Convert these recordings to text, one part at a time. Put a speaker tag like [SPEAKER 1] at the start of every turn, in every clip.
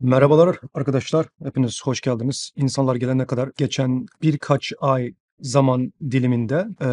[SPEAKER 1] Merhabalar arkadaşlar, hepiniz hoş geldiniz. İnsanlar gelene kadar geçen birkaç ay zaman diliminde e,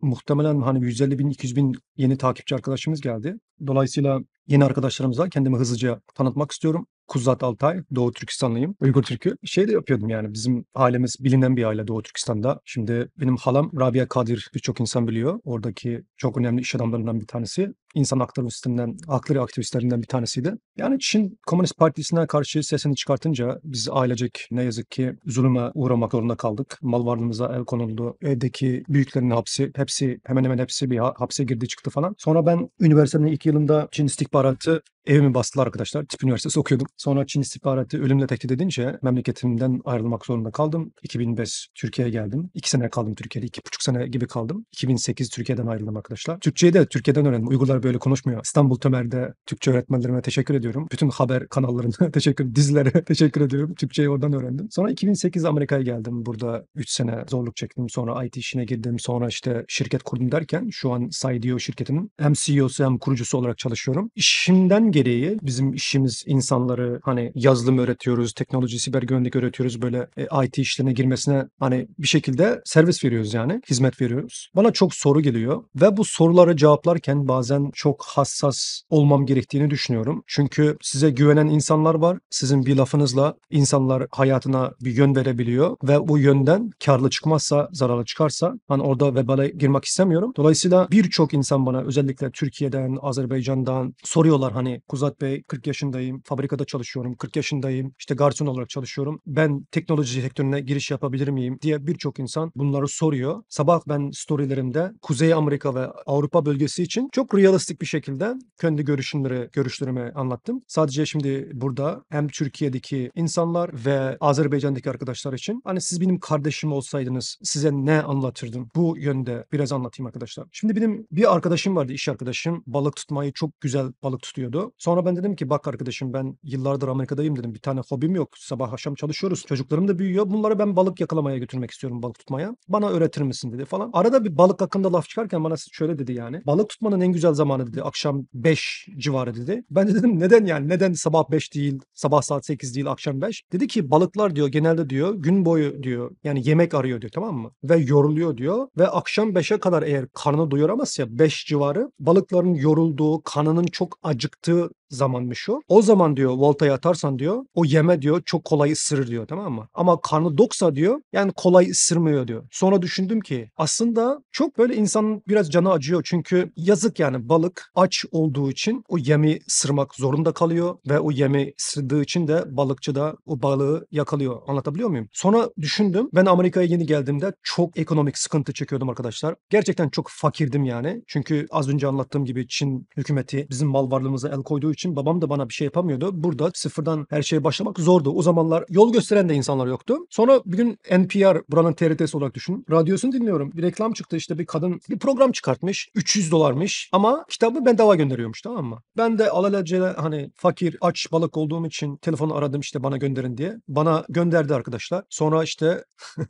[SPEAKER 1] muhtemelen hani 150 bin, 200 bin yeni takipçi arkadaşımız geldi. Dolayısıyla yeni arkadaşlarımıza kendimi hızlıca tanıtmak istiyorum. Kuzat Altay, Doğu Türkistanlıyım. Uygur Türk'ü. Şey de yapıyordum yani bizim ailemiz bilinen bir aile Doğu Türkistan'da. Şimdi benim halam Rabia Kadir birçok insan biliyor. Oradaki çok önemli iş adamlarından bir tanesi insan hakları üstünden, hakları aktivistlerinden bir tanesiydi. Yani Çin Komünist Partisi'ne karşı sesini çıkartınca biz ailecek ne yazık ki zulüme uğramak zorunda kaldık. Mal varlığımıza el konuldu. Evdeki büyüklerinin hapsi, hepsi hemen hemen hepsi bir hapse girdi çıktı falan. Sonra ben üniversitenin ilk yılında Çin istihbaratı evimi bastılar arkadaşlar. Tip Üniversitesi okuyordum. Sonra Çin istihbaratı ölümle tehdit edince memleketimden ayrılmak zorunda kaldım. 2005 Türkiye'ye geldim. 2 sene kaldım Türkiye'de. 2,5 sene gibi kaldım. 2008 Türkiye'den ayrıldım arkadaşlar. Türkçeyi de Türkiye'den öğrendim. Uygurlar böyle konuşmuyor. İstanbul Tömer'de Türkçe öğretmenlerime teşekkür ediyorum. Bütün haber kanallarına teşekkür, dizilere teşekkür ediyorum. Türkçeyi oradan öğrendim. Sonra 2008 Amerika'ya geldim. Burada 3 sene zorluk çektim. Sonra IT işine girdim. Sonra işte şirket kurdum derken şu an Saidio şirketinin hem CEO'su hem kurucusu olarak çalışıyorum. İşimden gereği bizim işimiz insanları hani yazılım öğretiyoruz, teknoloji, siber güvenlik öğretiyoruz. Böyle e, IT işlerine girmesine hani bir şekilde servis veriyoruz yani. Hizmet veriyoruz. Bana çok soru geliyor ve bu sorulara cevaplarken bazen çok hassas olmam gerektiğini düşünüyorum. Çünkü size güvenen insanlar var. Sizin bir lafınızla insanlar hayatına bir yön verebiliyor ve bu yönden karlı çıkmazsa, zararlı çıkarsa hani orada vebale girmek istemiyorum. Dolayısıyla birçok insan bana özellikle Türkiye'den, Azerbaycan'dan soruyorlar hani Kuzat Bey 40 yaşındayım, fabrikada çalışıyorum, 40 yaşındayım, işte garson olarak çalışıyorum. Ben teknoloji sektörüne giriş yapabilir miyim diye birçok insan bunları soruyor. Sabah ben storylerimde Kuzey Amerika ve Avrupa bölgesi için çok real fantastik bir şekilde kendi görüşümleri, görüşlerimi anlattım. Sadece şimdi burada hem Türkiye'deki insanlar ve Azerbaycan'daki arkadaşlar için hani siz benim kardeşim olsaydınız size ne anlatırdım? Bu yönde biraz anlatayım arkadaşlar. Şimdi benim bir arkadaşım vardı, iş arkadaşım. Balık tutmayı çok güzel balık tutuyordu. Sonra ben dedim ki bak arkadaşım ben yıllardır Amerika'dayım dedim. Bir tane hobim yok. Sabah akşam çalışıyoruz. Çocuklarım da büyüyor. Bunları ben balık yakalamaya götürmek istiyorum balık tutmaya. Bana öğretir misin dedi falan. Arada bir balık hakkında laf çıkarken bana şöyle dedi yani. Balık tutmanın en güzel zamanı zamanı dedi. Akşam 5 civarı dedi. Ben de dedim neden yani? Neden sabah 5 değil, sabah saat 8 değil, akşam 5? Dedi ki balıklar diyor genelde diyor gün boyu diyor yani yemek arıyor diyor tamam mı? Ve yoruluyor diyor ve akşam 5'e kadar eğer karnı doyuramazsa 5 civarı balıkların yorulduğu, kanının çok acıktığı zamanmış o. O zaman diyor volta'yı atarsan diyor o yeme diyor çok kolay ısırır diyor tamam mı? Ama karnı doksa diyor yani kolay ısırmıyor diyor. Sonra düşündüm ki aslında çok böyle insanın biraz canı acıyor çünkü yazık yani balık aç olduğu için o yemi sırmak zorunda kalıyor ve o yemi sırdığı için de balıkçı da o balığı yakalıyor. Anlatabiliyor muyum? Sonra düşündüm ben Amerika'ya yeni geldiğimde çok ekonomik sıkıntı çekiyordum arkadaşlar. Gerçekten çok fakirdim yani. Çünkü az önce anlattığım gibi Çin hükümeti bizim mal varlığımıza el koyduğu için için babam da bana bir şey yapamıyordu. Burada sıfırdan her şeye başlamak zordu. O zamanlar yol gösteren de insanlar yoktu. Sonra bir gün NPR buranın TRT'si olarak düşün. Radyosunu dinliyorum. Bir reklam çıktı işte bir kadın bir program çıkartmış. 300 dolarmış ama kitabı ben dava gönderiyormuş tamam mı? Ben de alelacele hani fakir aç balık olduğum için telefonu aradım işte bana gönderin diye. Bana gönderdi arkadaşlar. Sonra işte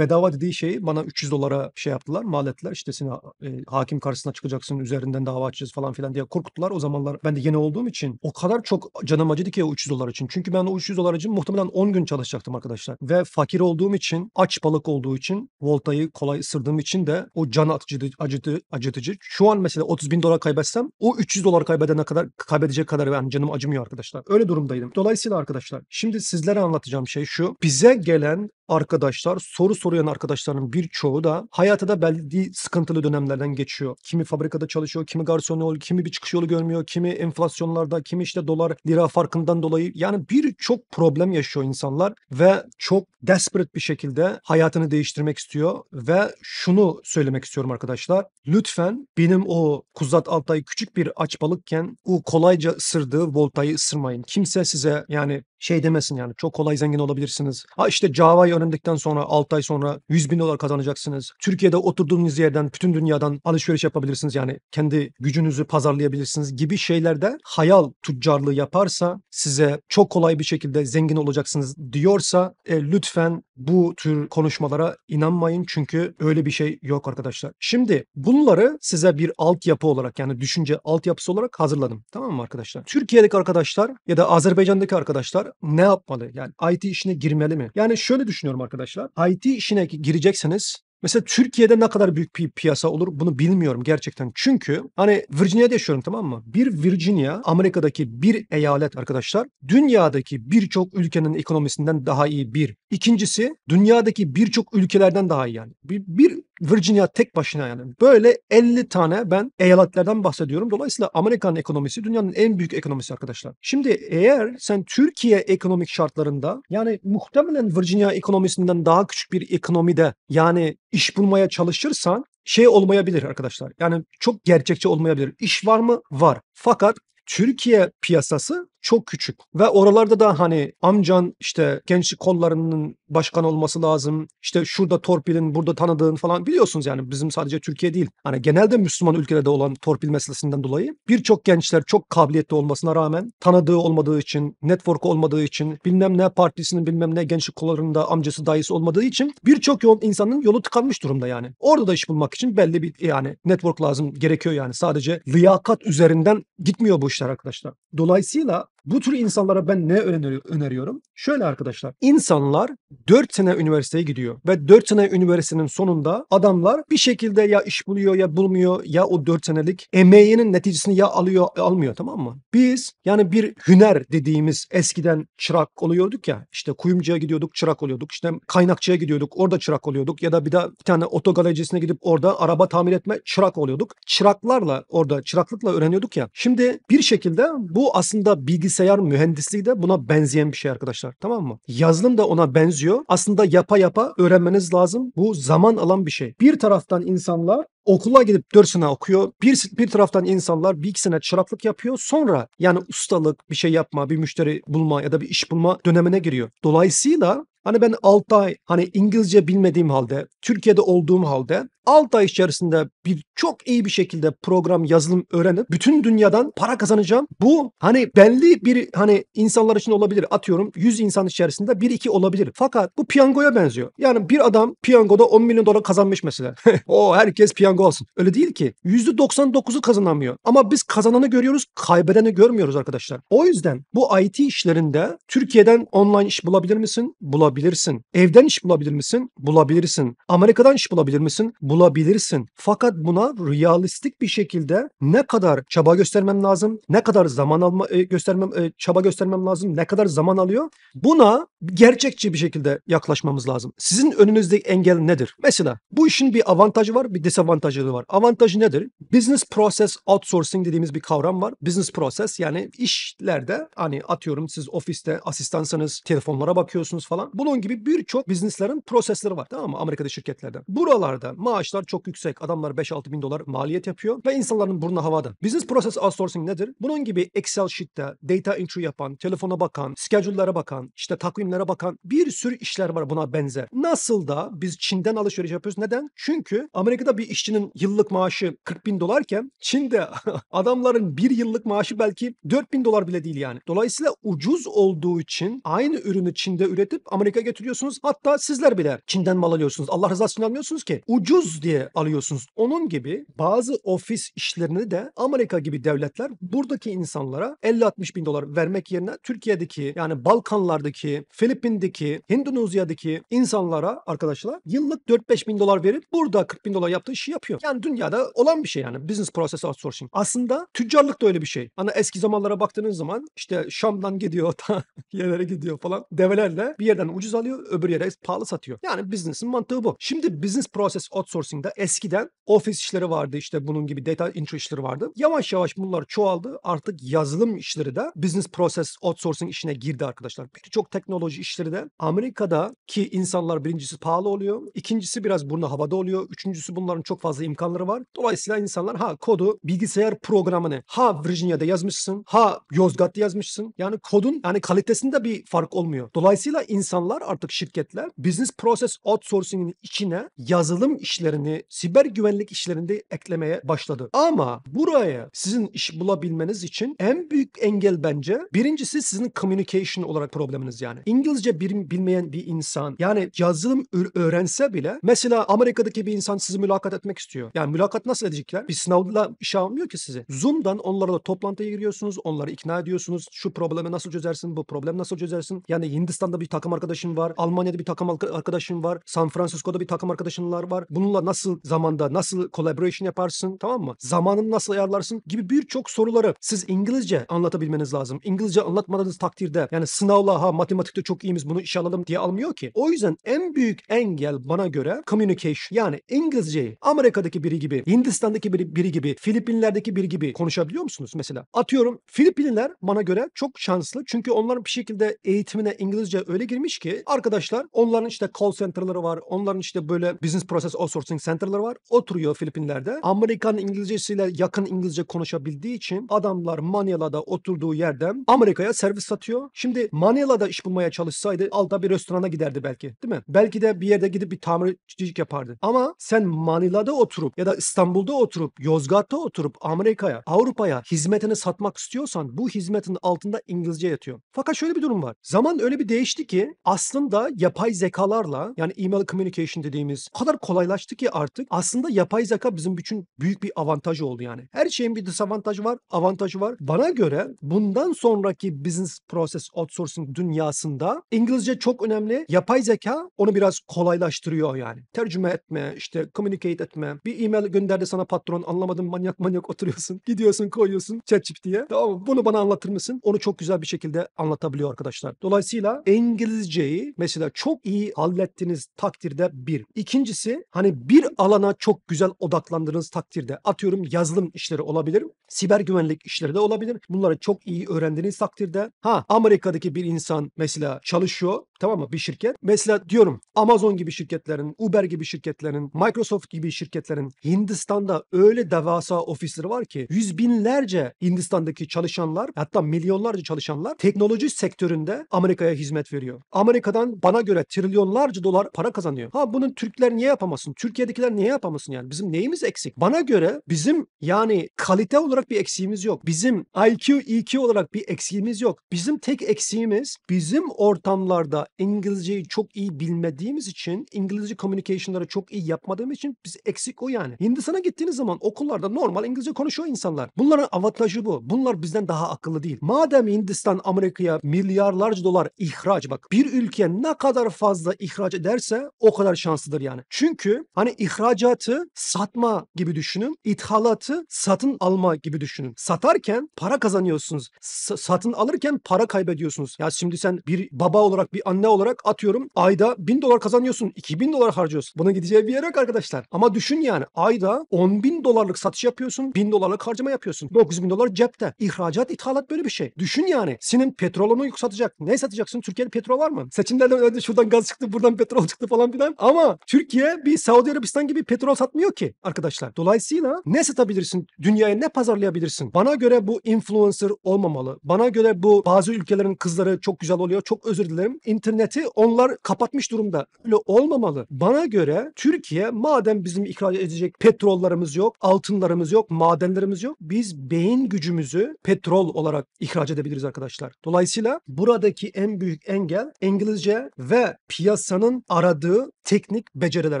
[SPEAKER 1] bedava dediği şeyi bana 300 dolara şey yaptılar, mal ettiler. İşte seni e, hakim karşısına çıkacaksın, üzerinden dava açacağız falan filan diye korkuttular. O zamanlar ben de yeni olduğum için o kadar çok canım acıdı ki o 300 dolar için. Çünkü ben o 300 dolar için muhtemelen 10 gün çalışacaktım arkadaşlar. Ve fakir olduğum için, aç balık olduğu için, voltayı kolay ısırdığım için de o can atıcı, acıtı, acıtıcı. Şu an mesela 30 bin dolar kaybetsem o 300 dolar kaybedene kadar kaybedecek kadar yani canım acımıyor arkadaşlar. Öyle durumdaydım. Dolayısıyla arkadaşlar şimdi sizlere anlatacağım şey şu. Bize gelen arkadaşlar, soru soruyan arkadaşların birçoğu da hayata da belli sıkıntılı dönemlerden geçiyor. Kimi fabrikada çalışıyor, kimi garson yol, kimi bir çıkış yolu görmüyor, kimi enflasyonlarda, kimi işte dolar lira farkından dolayı yani birçok problem yaşıyor insanlar ve çok desperate bir şekilde hayatını değiştirmek istiyor ve şunu söylemek istiyorum arkadaşlar. Lütfen benim o Kuzat Altay küçük bir aç balıkken o kolayca ısırdığı voltayı ısırmayın. Kimse size yani şey demesin yani çok kolay zengin olabilirsiniz. Ha işte Java'yı öğrendikten sonra 6 ay sonra 100 bin dolar kazanacaksınız. Türkiye'de oturduğunuz yerden bütün dünyadan alışveriş yapabilirsiniz. Yani kendi gücünüzü pazarlayabilirsiniz gibi şeylerde hayal tüccarlığı yaparsa size çok kolay bir şekilde zengin olacaksınız diyorsa e, lütfen bu tür konuşmalara inanmayın çünkü öyle bir şey yok arkadaşlar. Şimdi bunları size bir altyapı olarak yani düşünce altyapısı olarak hazırladım. Tamam mı arkadaşlar? Türkiye'deki arkadaşlar ya da Azerbaycan'daki arkadaşlar ne yapmalı? Yani IT işine girmeli mi? Yani şöyle düşünüyorum arkadaşlar. IT işine girecekseniz Mesela Türkiye'de ne kadar büyük bir piyasa olur bunu bilmiyorum gerçekten. Çünkü hani Virginia'da yaşıyorum tamam mı? Bir Virginia Amerika'daki bir eyalet arkadaşlar dünyadaki birçok ülkenin ekonomisinden daha iyi bir. İkincisi dünyadaki birçok ülkelerden daha iyi yani. Bir, bir Virginia tek başına yani. Böyle 50 tane ben eyaletlerden bahsediyorum. Dolayısıyla Amerikan ekonomisi dünyanın en büyük ekonomisi arkadaşlar. Şimdi eğer sen Türkiye ekonomik şartlarında yani muhtemelen Virginia ekonomisinden daha küçük bir ekonomide yani iş bulmaya çalışırsan şey olmayabilir arkadaşlar. Yani çok gerçekçi olmayabilir. İş var mı? Var. Fakat Türkiye piyasası çok küçük ve oralarda da hani amcan işte gençlik kollarının başkan olması lazım. İşte şurada torpilin, burada tanıdığın falan biliyorsunuz yani bizim sadece Türkiye değil. Hani genelde Müslüman ülkelerde olan torpil meselesinden dolayı birçok gençler çok kabiliyetli olmasına rağmen tanıdığı olmadığı için, network olmadığı için, bilmem ne partisinin bilmem ne gençlik kollarında amcası dayısı olmadığı için birçok yol, insanın yolu tıkanmış durumda yani. Orada da iş bulmak için belli bir yani network lazım gerekiyor yani. Sadece liyakat üzerinden gitmiyor bu işler arkadaşlar. Dolayısıyla bu tür insanlara ben ne öneriyorum? Şöyle arkadaşlar. insanlar 4 sene üniversiteye gidiyor ve 4 sene üniversitenin sonunda adamlar bir şekilde ya iş buluyor ya bulmuyor ya o 4 senelik emeğinin neticesini ya alıyor e, almıyor tamam mı? Biz yani bir hüner dediğimiz eskiden çırak oluyorduk ya işte kuyumcuya gidiyorduk çırak oluyorduk işte kaynakçıya gidiyorduk orada çırak oluyorduk ya da bir de bir tane otogalecisine gidip orada araba tamir etme çırak oluyorduk. Çıraklarla orada çıraklıkla öğreniyorduk ya. Şimdi bir şekilde bu aslında bilgi bilgisayar mühendisliği de buna benzeyen bir şey arkadaşlar. Tamam mı? Yazılım da ona benziyor. Aslında yapa yapa öğrenmeniz lazım. Bu zaman alan bir şey. Bir taraftan insanlar okula gidip 4 sene okuyor. Bir, bir taraftan insanlar bir iki sene çıraklık yapıyor. Sonra yani ustalık bir şey yapma, bir müşteri bulma ya da bir iş bulma dönemine giriyor. Dolayısıyla Hani ben 6 ay hani İngilizce bilmediğim halde, Türkiye'de olduğum halde 6 ay içerisinde bir çok iyi bir şekilde program yazılım öğrenip bütün dünyadan para kazanacağım. Bu hani belli bir hani insanlar için olabilir. Atıyorum 100 insan içerisinde 1-2 olabilir. Fakat bu piyangoya benziyor. Yani bir adam piyangoda 10 milyon dolar kazanmış mesela. o herkes piyango alsın. Öyle değil ki. %99'u kazanamıyor. Ama biz kazananı görüyoruz, kaybedeni görmüyoruz arkadaşlar. O yüzden bu IT işlerinde Türkiye'den online iş bulabilir misin? Bulabilir bulabilirsin. Evden iş bulabilir misin? Bulabilirsin. Amerika'dan iş bulabilir misin? Bulabilirsin. Fakat buna realistik bir şekilde ne kadar çaba göstermem lazım? Ne kadar zaman alma, e, göstermem e, çaba göstermem lazım? Ne kadar zaman alıyor? Buna gerçekçi bir şekilde yaklaşmamız lazım. Sizin önünüzdeki engel nedir? Mesela bu işin bir avantajı var, bir dezavantajı var. Avantajı nedir? Business process outsourcing dediğimiz bir kavram var. Business process yani işlerde hani atıyorum siz ofiste asistansanız telefonlara bakıyorsunuz falan. Bunun gibi birçok business'ların prosesleri var tamam mı? Amerika'da şirketlerden. Buralarda maaşlar çok yüksek. Adamlar 5-6 bin dolar maliyet yapıyor ve insanların burnu havada. Business process outsourcing nedir? Bunun gibi Excel sheet'te data entry yapan, telefona bakan, schedule'lara bakan, işte takvim ürünlere bakan bir sürü işler var buna benzer. Nasıl da biz Çin'den alışveriş yapıyoruz? Neden? Çünkü Amerika'da bir işçinin yıllık maaşı 40 bin dolarken Çin'de adamların bir yıllık maaşı belki 4 bin dolar bile değil yani. Dolayısıyla ucuz olduğu için aynı ürünü Çin'de üretip Amerika'ya getiriyorsunuz. Hatta sizler bile Çin'den mal alıyorsunuz. Allah rızası için almıyorsunuz ki. Ucuz diye alıyorsunuz. Onun gibi bazı ofis işlerini de Amerika gibi devletler buradaki insanlara 50-60 bin dolar vermek yerine Türkiye'deki yani Balkanlardaki Filipin'deki, Hindonezya'daki insanlara arkadaşlar yıllık 4-5 bin dolar verip burada 40 bin dolar yaptığı işi yapıyor. Yani dünyada olan bir şey yani business process outsourcing. Aslında tüccarlık da öyle bir şey. Hani eski zamanlara baktığınız zaman işte Şam'dan gidiyor, yerlere gidiyor falan. Develerle bir yerden ucuz alıyor, öbür yere pahalı satıyor. Yani business'in mantığı bu. Şimdi business process outsourcing'da eskiden ofis işleri vardı işte bunun gibi data entry işleri vardı. Yavaş yavaş bunlar çoğaldı. Artık yazılım işleri de business process outsourcing işine girdi arkadaşlar. Birçok teknoloji teknoloji işleri de Amerika'da ki insanlar birincisi pahalı oluyor. ikincisi biraz burnu havada oluyor. Üçüncüsü bunların çok fazla imkanları var. Dolayısıyla insanlar ha kodu bilgisayar programını ha Virginia'da yazmışsın ha Yozgat'ta yazmışsın. Yani kodun yani kalitesinde bir fark olmuyor. Dolayısıyla insanlar artık şirketler business process outsourcing'in içine yazılım işlerini siber güvenlik işlerinde eklemeye başladı. Ama buraya sizin iş bulabilmeniz için en büyük engel bence birincisi sizin communication olarak probleminiz yani. İngilizce İngilizce bilmeyen bir insan yani yazılım öğrense bile mesela Amerika'daki bir insan sizi mülakat etmek istiyor. Yani mülakat nasıl edecekler? Bir sınavla iş şey almıyor ki sizi. Zoom'dan onlarla toplantıya giriyorsunuz. Onları ikna ediyorsunuz. Şu problemi nasıl çözersin? Bu problemi nasıl çözersin? Yani Hindistan'da bir takım arkadaşın var. Almanya'da bir takım arkadaşın var. San Francisco'da bir takım arkadaşınlar var. Bununla nasıl zamanda nasıl collaboration yaparsın? Tamam mı? Zamanını nasıl ayarlarsın? Gibi birçok soruları siz İngilizce anlatabilmeniz lazım. İngilizce anlatmadığınız takdirde yani sınavla ha matematikte çok çok iyiyimiz bunu işe alalım diye almıyor ki. O yüzden en büyük engel bana göre communication. Yani İngilizceyi Amerika'daki biri gibi, Hindistan'daki biri, biri gibi, Filipinler'deki biri gibi konuşabiliyor musunuz mesela? Atıyorum Filipinler bana göre çok şanslı. Çünkü onların bir şekilde eğitimine İngilizce öyle girmiş ki arkadaşlar onların işte call center'ları var. Onların işte böyle business process outsourcing center'ları var. Oturuyor Filipinler'de. Amerikan İngilizcesiyle yakın İngilizce konuşabildiği için adamlar Manila'da oturduğu yerden Amerika'ya servis satıyor. Şimdi Manila'da iş bulmaya çalışıyor çalışsaydı altta bir restorana giderdi belki değil mi? Belki de bir yerde gidip bir tamircilik yapardı. Ama sen Manila'da oturup ya da İstanbul'da oturup Yozgat'ta oturup Amerika'ya, Avrupa'ya hizmetini satmak istiyorsan bu hizmetin altında İngilizce yatıyor. Fakat şöyle bir durum var. Zaman öyle bir değişti ki aslında yapay zekalarla yani email communication dediğimiz o kadar kolaylaştı ki artık aslında yapay zeka bizim için büyük bir avantaj oldu yani. Her şeyin bir dezavantajı var, avantajı var. Bana göre bundan sonraki business process outsourcing dünyasında anlamında. İngilizce çok önemli. Yapay zeka onu biraz kolaylaştırıyor yani. Tercüme etme, işte communicate etme. Bir e-mail gönderdi sana patron anlamadım manyak manyak oturuyorsun. Gidiyorsun koyuyorsun chat diye. Tamam Bunu bana anlatır mısın? Onu çok güzel bir şekilde anlatabiliyor arkadaşlar. Dolayısıyla İngilizceyi mesela çok iyi hallettiğiniz takdirde bir. İkincisi hani bir alana çok güzel odaklandığınız takdirde atıyorum yazılım işleri olabilir. Siber güvenlik işleri de olabilir. Bunları çok iyi öğrendiğiniz takdirde ha Amerika'daki bir insan mesela markayla çalışıyor. Tamam mı? Bir şirket. Mesela diyorum Amazon gibi şirketlerin, Uber gibi şirketlerin, Microsoft gibi şirketlerin Hindistan'da öyle devasa ofisleri var ki yüz binlerce Hindistan'daki çalışanlar hatta milyonlarca çalışanlar teknoloji sektöründe Amerika'ya hizmet veriyor. Amerika'dan bana göre trilyonlarca dolar para kazanıyor. Ha bunun Türkler niye yapamasın? Türkiye'dekiler niye yapamasın yani? Bizim neyimiz eksik? Bana göre bizim yani kalite olarak bir eksiğimiz yok. Bizim IQ, EQ olarak bir eksiğimiz yok. Bizim tek eksiğimiz bizim ortamlarda İngilizceyi çok iyi bilmediğimiz için, İngilizce communication'ları çok iyi yapmadığımız için biz eksik o yani. Hindistan'a gittiğiniz zaman okullarda normal İngilizce konuşuyor insanlar. Bunların avantajı bu. Bunlar bizden daha akıllı değil. Madem Hindistan Amerika'ya milyarlarca dolar ihraç bak bir ülke ne kadar fazla ihraç ederse o kadar şanslıdır yani. Çünkü hani ihracatı satma gibi düşünün. ithalatı satın alma gibi düşünün. Satarken para kazanıyorsunuz. S- satın alırken para kaybediyorsunuz. Ya şimdi sen bir baba olarak bir anne olarak atıyorum ayda 1000 dolar kazanıyorsun. 2000 dolar harcıyorsun. Buna gideceği bir yer yok arkadaşlar. Ama düşün yani ayda 10 bin dolarlık satış yapıyorsun. 1000 dolarlık harcama yapıyorsun. 9 bin dolar cepte. İhracat, ithalat böyle bir şey. Düşün yani. Senin petrolünü yükseltecek. Ne satacaksın? Türkiye'de petrol var mı? Seçimlerden önce şuradan gaz çıktı, buradan petrol çıktı falan filan. Ama Türkiye bir Saudi Arabistan gibi petrol satmıyor ki arkadaşlar. Dolayısıyla ne satabilirsin? Dünyaya ne pazarlayabilirsin? Bana göre bu influencer olmamalı. Bana göre bu bazı ülkelerin kızları çok güzel oluyor. Çok çok özür dilerim. İnterneti onlar kapatmış durumda. Öyle olmamalı. Bana göre Türkiye madem bizim ikram edecek petrollarımız yok, altınlarımız yok, madenlerimiz yok. Biz beyin gücümüzü petrol olarak ihraç edebiliriz arkadaşlar. Dolayısıyla buradaki en büyük engel İngilizce ve piyasanın aradığı teknik beceriler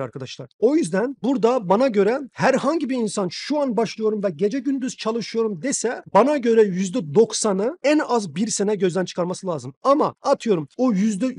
[SPEAKER 1] arkadaşlar. O yüzden burada bana göre herhangi bir insan şu an başlıyorum ve gece gündüz çalışıyorum dese bana göre %90'ı en az bir sene gözden çıkarması lazım. Ama atıyor konuşuyorum. O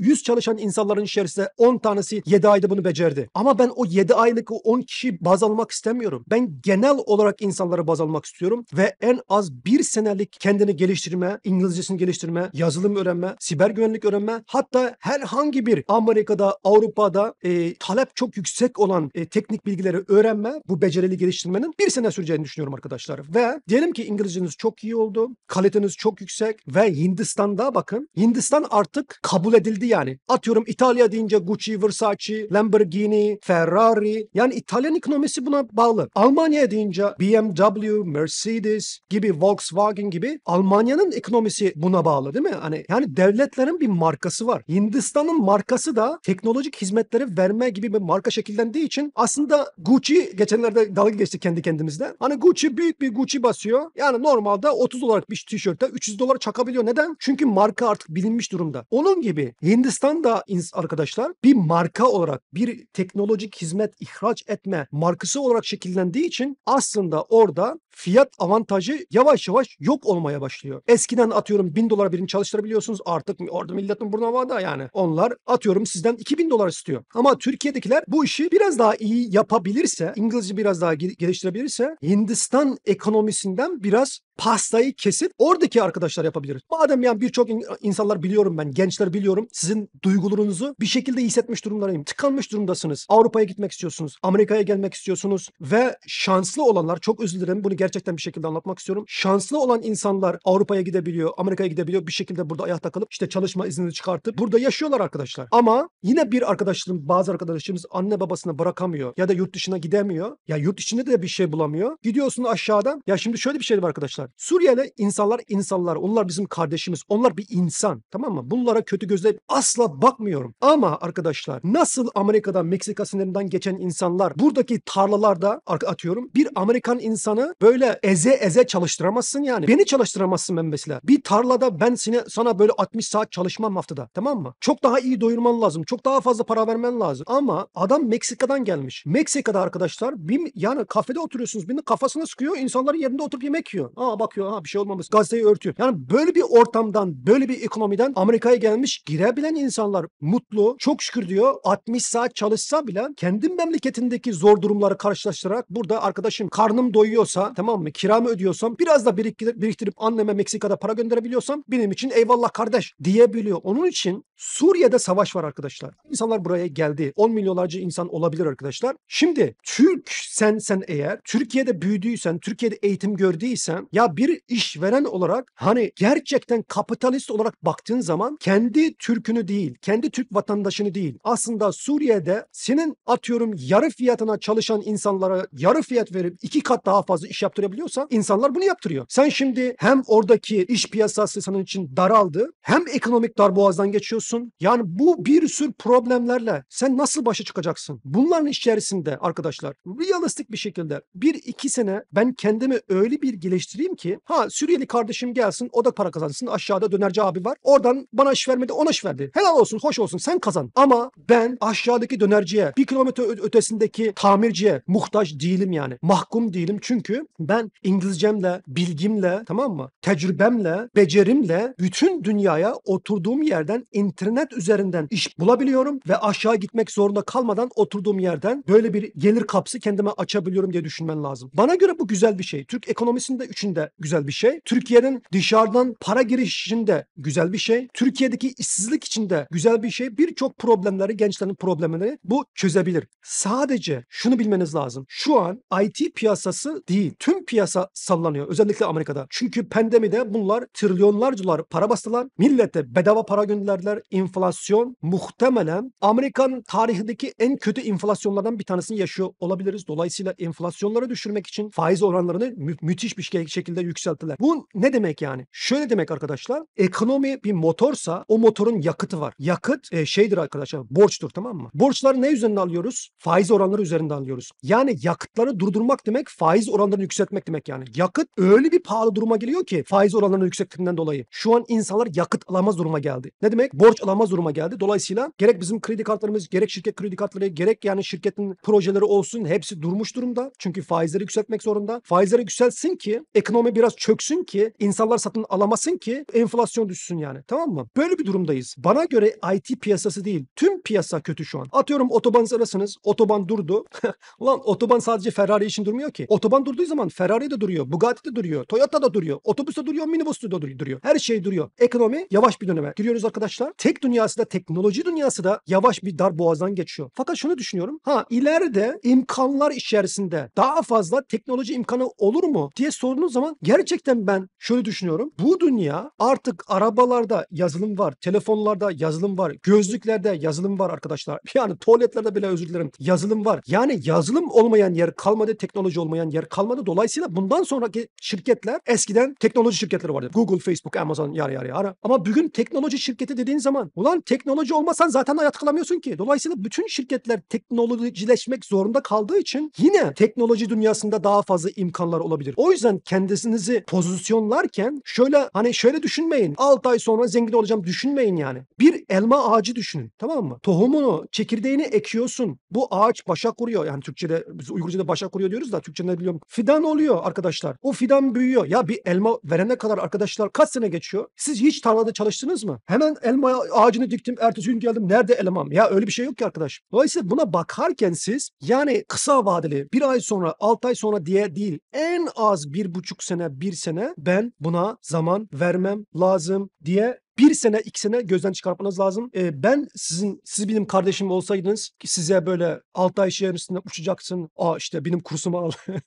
[SPEAKER 1] yüz çalışan insanların içerisinde 10 tanesi 7 ayda bunu becerdi. Ama ben o 7 aylık o 10 kişi baz almak istemiyorum. Ben genel olarak insanları baz almak istiyorum ve en az bir senelik kendini geliştirme, İngilizcesini geliştirme, yazılım öğrenme, siber güvenlik öğrenme hatta herhangi bir Amerika'da, Avrupa'da e, talep çok yüksek olan e, teknik bilgileri öğrenme, bu becerili geliştirmenin bir sene süreceğini düşünüyorum arkadaşlar. Ve diyelim ki İngilizceniz çok iyi oldu, kaliteniz çok yüksek ve Hindistan'da bakın Hindistan artık artık kabul edildi yani. Atıyorum İtalya deyince Gucci, Versace, Lamborghini, Ferrari yani İtalyan ekonomisi buna bağlı. Almanya deyince BMW, Mercedes gibi Volkswagen gibi Almanya'nın ekonomisi buna bağlı değil mi? Hani yani devletlerin bir markası var. Hindistan'ın markası da teknolojik hizmetleri verme gibi bir marka şekillendiği için aslında Gucci geçenlerde dalga geçti kendi kendimizde. Hani Gucci büyük bir Gucci basıyor. Yani normalde 30 dolarlık bir tişörtte 300 dolar çakabiliyor. Neden? Çünkü marka artık bilinmiş durumda. Onun gibi Hindistan da arkadaşlar bir marka olarak bir teknolojik hizmet ihraç etme markası olarak şekillendiği için aslında orada fiyat avantajı yavaş yavaş yok olmaya başlıyor. Eskiden atıyorum 1000 dolara birini çalıştırabiliyorsunuz artık orada milletin burnu havada yani. Onlar atıyorum sizden 2000 dolar istiyor. Ama Türkiye'dekiler bu işi biraz daha iyi yapabilirse, İngilizce biraz daha geliştirebilirse Hindistan ekonomisinden biraz pastayı kesip oradaki arkadaşlar yapabilir. Madem yani birçok in- insanlar biliyorum ben, gençler biliyorum. Sizin duygularınızı bir şekilde hissetmiş durumdayım, Tıkanmış durumdasınız. Avrupa'ya gitmek istiyorsunuz. Amerika'ya gelmek istiyorsunuz. Ve şanslı olanlar, çok özür dilerim bunu gerçekten bir şekilde anlatmak istiyorum. Şanslı olan insanlar Avrupa'ya gidebiliyor, Amerika'ya gidebiliyor. Bir şekilde burada ayakta kalıp işte çalışma iznini çıkartıp burada yaşıyorlar arkadaşlar. Ama yine bir arkadaşlığım, bazı arkadaşlarımız anne babasını bırakamıyor ya da yurt dışına gidemiyor. Ya yurt içinde de bir şey bulamıyor. Gidiyorsun aşağıdan. Ya şimdi şöyle bir şey var arkadaşlar arkadaşlar. Suriyeli insanlar insanlar. Onlar bizim kardeşimiz. Onlar bir insan. Tamam mı? Bunlara kötü gözle asla bakmıyorum. Ama arkadaşlar nasıl Amerika'da Meksika sınırından geçen insanlar buradaki tarlalarda atıyorum bir Amerikan insanı böyle eze eze çalıştıramazsın yani. Beni çalıştıramazsın ben mesela. Bir tarlada ben seni, sana böyle 60 saat çalışmam haftada. Tamam mı? Çok daha iyi doyurman lazım. Çok daha fazla para vermen lazım. Ama adam Meksika'dan gelmiş. Meksika'da arkadaşlar bir, yani kafede oturuyorsunuz. Birinin kafasına sıkıyor. insanların yerinde oturup yemek yiyor. Aa, Aa bakıyor ha bir şey olmamış. Gazeteyi örtüyor. Yani böyle bir ortamdan, böyle bir ekonomiden Amerika'ya gelmiş girebilen insanlar mutlu. Çok şükür diyor 60 saat çalışsa bile kendi memleketindeki zor durumları karşılaştırarak burada arkadaşım karnım doyuyorsa tamam mı kiramı ödüyorsam biraz da biriktirip, biriktirip anneme Meksika'da para gönderebiliyorsam benim için eyvallah kardeş diyebiliyor. Onun için Suriye'de savaş var arkadaşlar. İnsanlar buraya geldi. 10 milyonlarca insan olabilir arkadaşlar. Şimdi Türk sen sen eğer Türkiye'de büyüdüysen, Türkiye'de eğitim gördüysen ya ya bir işveren olarak hani gerçekten kapitalist olarak baktığın zaman kendi Türk'ünü değil, kendi Türk vatandaşını değil. Aslında Suriye'de senin atıyorum yarı fiyatına çalışan insanlara yarı fiyat verip iki kat daha fazla iş yaptırabiliyorsa insanlar bunu yaptırıyor. Sen şimdi hem oradaki iş piyasası senin için daraldı hem ekonomik darboğazdan geçiyorsun. Yani bu bir sürü problemlerle sen nasıl başa çıkacaksın? Bunların içerisinde arkadaşlar realistik bir şekilde bir iki sene ben kendimi öyle bir geliştireyim dedim ki ha Suriyeli kardeşim gelsin o da para kazansın aşağıda dönerci abi var. Oradan bana iş vermedi ona iş verdi. Helal olsun hoş olsun sen kazan. Ama ben aşağıdaki dönerciye bir kilometre ötesindeki tamirciye muhtaç değilim yani. Mahkum değilim çünkü ben İngilizcemle, bilgimle tamam mı? Tecrübemle, becerimle bütün dünyaya oturduğum yerden internet üzerinden iş bulabiliyorum ve aşağı gitmek zorunda kalmadan oturduğum yerden böyle bir gelir kapsı kendime açabiliyorum diye düşünmen lazım. Bana göre bu güzel bir şey. Türk ekonomisinde üçünde de güzel bir şey. Türkiye'nin dışarıdan para giriş için de güzel bir şey. Türkiye'deki işsizlik için de güzel bir şey. Birçok problemleri, gençlerin problemleri bu çözebilir. Sadece şunu bilmeniz lazım. Şu an IT piyasası değil, tüm piyasa sallanıyor. Özellikle Amerika'da. Çünkü pandemide bunlar trilyonlarca para bastılar. Millete bedava para gönderdiler. Enflasyon muhtemelen Amerikan tarihindeki en kötü enflasyonlardan bir tanesini yaşıyor olabiliriz. Dolayısıyla enflasyonları düşürmek için faiz oranlarını mü- müthiş bir şekilde şekilde yükselttiler. Bu ne demek yani? Şöyle demek arkadaşlar. Ekonomi bir motorsa o motorun yakıtı var. Yakıt e, şeydir arkadaşlar borçtur tamam mı? Borçları ne üzerinde alıyoruz? Faiz oranları üzerinde alıyoruz. Yani yakıtları durdurmak demek faiz oranlarını yükseltmek demek yani. Yakıt öyle bir pahalı duruma geliyor ki faiz oranlarının yüksekliğinden dolayı. Şu an insanlar yakıt alamaz duruma geldi. Ne demek? Borç alamaz duruma geldi. Dolayısıyla gerek bizim kredi kartlarımız, gerek şirket kredi kartları, gerek yani şirketin projeleri olsun hepsi durmuş durumda. Çünkü faizleri yükseltmek zorunda. Faizleri yükselsin ki ekonomi ekonomi biraz çöksün ki insanlar satın alamasın ki enflasyon düşsün yani. Tamam mı? Böyle bir durumdayız. Bana göre IT piyasası değil. Tüm piyasa kötü şu an. Atıyorum otoban otobanınız Otoban durdu. Lan otoban sadece Ferrari için durmuyor ki. Otoban durduğu zaman Ferrari de duruyor. Bugatti de duruyor. Toyota da duruyor. Otobüs de duruyor. Minibüs de duruyor. Her şey duruyor. Ekonomi yavaş bir döneme giriyoruz arkadaşlar. Tek dünyası da teknoloji dünyası da yavaş bir dar boğazdan geçiyor. Fakat şunu düşünüyorum. Ha ileride imkanlar içerisinde daha fazla teknoloji imkanı olur mu diye sorduğunuz zaman gerçekten ben şöyle düşünüyorum. Bu dünya artık arabalarda yazılım var, telefonlarda yazılım var, gözlüklerde yazılım var arkadaşlar. Yani tuvaletlerde bile özür dilerim yazılım var. Yani yazılım olmayan yer kalmadı, teknoloji olmayan yer kalmadı. Dolayısıyla bundan sonraki şirketler eskiden teknoloji şirketleri vardı. Google, Facebook, Amazon yar yar yar. Ama bugün teknoloji şirketi dediğin zaman ulan teknoloji olmasan zaten hayat kalamıyorsun ki. Dolayısıyla bütün şirketler teknolojileşmek zorunda kaldığı için yine teknoloji dünyasında daha fazla imkanlar olabilir. O yüzden kendisi kendinizi pozisyonlarken şöyle hani şöyle düşünmeyin. 6 ay sonra zengin olacağım düşünmeyin yani. Bir elma ağacı düşünün tamam mı? Tohumunu, çekirdeğini ekiyorsun. Bu ağaç başa kuruyor. Yani Türkçe'de biz Uygurca'da başa kuruyor diyoruz da Türkçe ne biliyorum. Fidan oluyor arkadaşlar. O fidan büyüyor. Ya bir elma verene kadar arkadaşlar kaç sene geçiyor? Siz hiç tarlada çalıştınız mı? Hemen elma ağacını diktim. Ertesi gün geldim. Nerede elmam? Ya öyle bir şey yok ki arkadaş. Dolayısıyla buna bakarken siz yani kısa vadeli bir ay sonra 6 ay sonra diye değil en az bir buçuk buçuk sene, bir sene ben buna zaman vermem lazım diye bir sene iki sene gözden çıkartmanız lazım. E, ben sizin siz benim kardeşim olsaydınız size böyle 6 ay içerisinde uçacaksın. Aa işte benim kursumu al.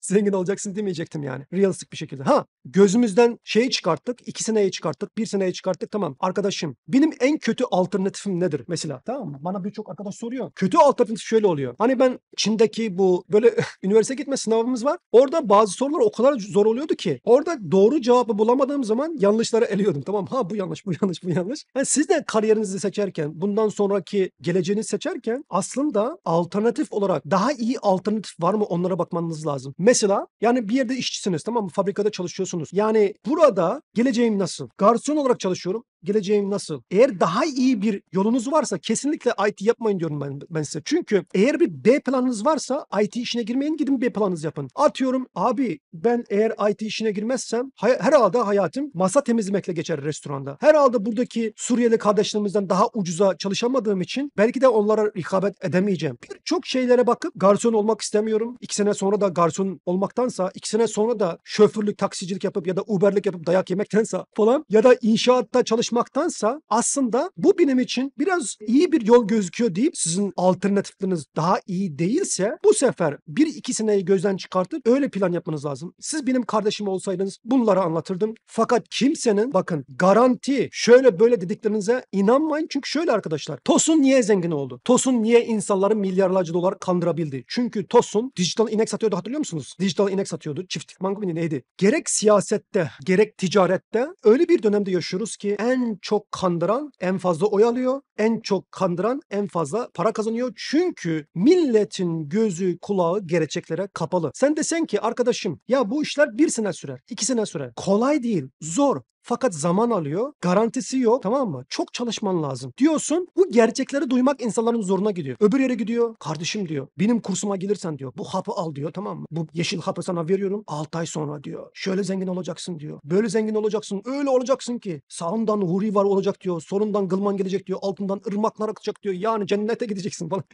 [SPEAKER 1] zengin olacaksın demeyecektim yani. Realistik bir şekilde. Ha gözümüzden şeyi çıkarttık. iki seneye çıkarttık. Bir seneye çıkarttık. Tamam arkadaşım benim en kötü alternatifim nedir mesela? Tamam mı? Bana birçok arkadaş soruyor. Kötü alternatif şöyle oluyor. Hani ben Çin'deki bu böyle üniversite gitme sınavımız var. Orada bazı sorular o kadar zor oluyordu ki. Orada doğru cevabı bulamadığım zaman yanlışları eliyordum. Tamam ha bu yanlış bu yanlış bu yanlış. Yani siz de kariyerinizi seçerken bundan sonraki geleceğini seçerken aslında alternatif olarak daha iyi alternatif var mı onlara bakmanız lazım lazım. Mesela yani bir yerde işçisiniz tamam mı? Fabrikada çalışıyorsunuz. Yani burada geleceğim nasıl? Garson olarak çalışıyorum geleceğim nasıl? Eğer daha iyi bir yolunuz varsa kesinlikle IT yapmayın diyorum ben, ben size. Çünkü eğer bir B planınız varsa IT işine girmeyin gidin B planınızı yapın. Atıyorum abi ben eğer IT işine girmezsem hay- herhalde hayatım masa temizlemekle geçer restoranda. Herhalde buradaki Suriyeli kardeşlerimizden daha ucuza çalışamadığım için belki de onlara rekabet edemeyeceğim. Birçok şeylere bakıp garson olmak istemiyorum. İki sene sonra da garson olmaktansa iki sene sonra da şoförlük, taksicilik yapıp ya da Uber'lik yapıp dayak yemektense falan ya da inşaatta çalış çalışmaktansa aslında bu benim için biraz iyi bir yol gözüküyor deyip sizin alternatifleriniz daha iyi değilse bu sefer bir iki seneyi gözden çıkartıp öyle plan yapmanız lazım. Siz benim kardeşim olsaydınız bunları anlatırdım. Fakat kimsenin bakın garanti şöyle böyle dediklerinize inanmayın. Çünkü şöyle arkadaşlar Tosun niye zengin oldu? Tosun niye insanları milyarlarca dolar kandırabildi? Çünkü Tosun dijital inek satıyordu hatırlıyor musunuz? Dijital inek satıyordu. Çiftlik banka neydi? Gerek siyasette gerek ticarette öyle bir dönemde yaşıyoruz ki en en çok kandıran en fazla oy alıyor. En çok kandıran en fazla para kazanıyor. Çünkü milletin gözü kulağı gerçeklere kapalı. Sen desen ki arkadaşım ya bu işler bir sene sürer, iki sene sürer. Kolay değil, zor. Fakat zaman alıyor. Garantisi yok tamam mı? Çok çalışman lazım. Diyorsun bu gerçekleri duymak insanların zoruna gidiyor. Öbür yere gidiyor. Kardeşim diyor benim kursuma gelirsen diyor bu hapı al diyor tamam mı? Bu yeşil hapı sana veriyorum 6 ay sonra diyor. Şöyle zengin olacaksın diyor. Böyle zengin olacaksın. Öyle olacaksın ki sağından huri var olacak diyor. Solundan gılman gelecek diyor. Altından ırmaklar akacak diyor. Yani cennete gideceksin falan.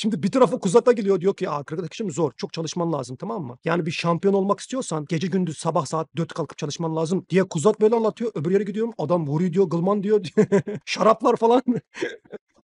[SPEAKER 1] Şimdi bir tarafı kuzata geliyor diyor ki arkadaşım zor çok çalışman lazım tamam mı? Yani bir şampiyon olmak istiyorsan gece gündüz sabah saat 4 kalkıp çalışman lazım diye kuzat böyle anlatıyor. Öbür yere gidiyorum adam vuruyor diyor gılman diyor. Şaraplar falan.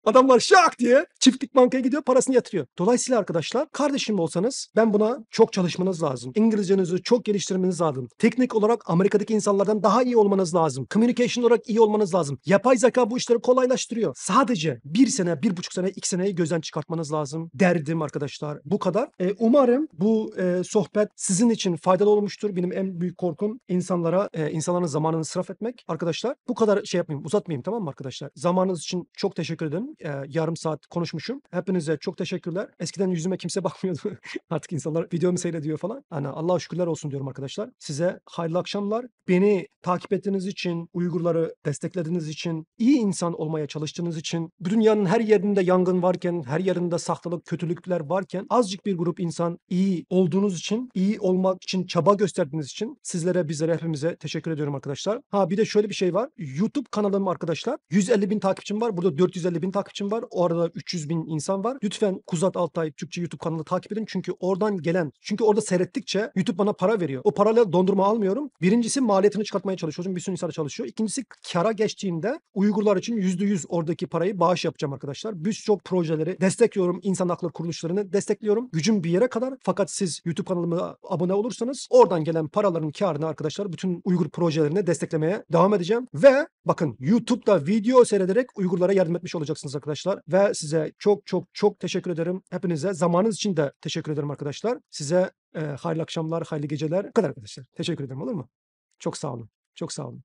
[SPEAKER 1] Adamlar şak diye çiftlik bankaya gidiyor parasını yatırıyor. Dolayısıyla arkadaşlar kardeşim olsanız ben buna çok çalışmanız lazım. İngilizcenizi çok geliştirmeniz lazım. Teknik olarak Amerika'daki insanlardan daha iyi olmanız lazım. Communication olarak iyi olmanız lazım. Yapay zeka bu işleri kolaylaştırıyor. Sadece bir sene, bir buçuk sene, iki seneyi gözden çıkartmanız lazım derdim arkadaşlar. Bu kadar. E, umarım bu e, sohbet sizin için faydalı olmuştur. Benim en büyük korkum insanlara, e, insanların zamanını sırf etmek. Arkadaşlar bu kadar şey yapmayayım, uzatmayayım tamam mı arkadaşlar? Zamanınız için çok teşekkür ederim. E, yarım saat konuşmuşum. Hepinize çok teşekkürler. Eskiden yüzüme kimse bakmıyordu. Artık insanlar videomu seyrediyor falan. Hani Allah'a şükürler olsun diyorum arkadaşlar. Size hayırlı akşamlar. Beni takip ettiğiniz için, Uygurları desteklediğiniz için, iyi insan olmaya çalıştığınız için, dünyanın her yerinde yangın varken, her yerinde sahtalık, kötülükler varken azıcık bir grup insan iyi olduğunuz için, iyi olmak için çaba gösterdiğiniz için sizlere, bizlere, hepimize teşekkür ediyorum arkadaşlar. Ha bir de şöyle bir şey var. YouTube kanalım arkadaşlar. 150 bin takipçim var. Burada 450 bin takipçim okumak var. Orada 300 bin insan var. Lütfen Kuzat Altay Türkçe YouTube kanalını takip edin. Çünkü oradan gelen, çünkü orada seyrettikçe YouTube bana para veriyor. O parayla dondurma almıyorum. Birincisi maliyetini çıkartmaya çalışıyorum. Bir sürü insan çalışıyor. İkincisi kara geçtiğimde Uygurlar için %100 oradaki parayı bağış yapacağım arkadaşlar. Birçok projeleri destekliyorum. İnsan hakları kuruluşlarını destekliyorum. Gücüm bir yere kadar. Fakat siz YouTube kanalıma abone olursanız oradan gelen paraların karını arkadaşlar bütün Uygur projelerine desteklemeye devam edeceğim. Ve bakın YouTube'da video seyrederek Uygurlara yardım etmiş olacaksınız yapacağız arkadaşlar. Ve size çok çok çok teşekkür ederim. Hepinize zamanınız için de teşekkür ederim arkadaşlar. Size e, hayırlı akşamlar, hayırlı geceler. Bu kadar arkadaşlar. Teşekkür ederim olur mu? Çok sağ olun. Çok sağ olun.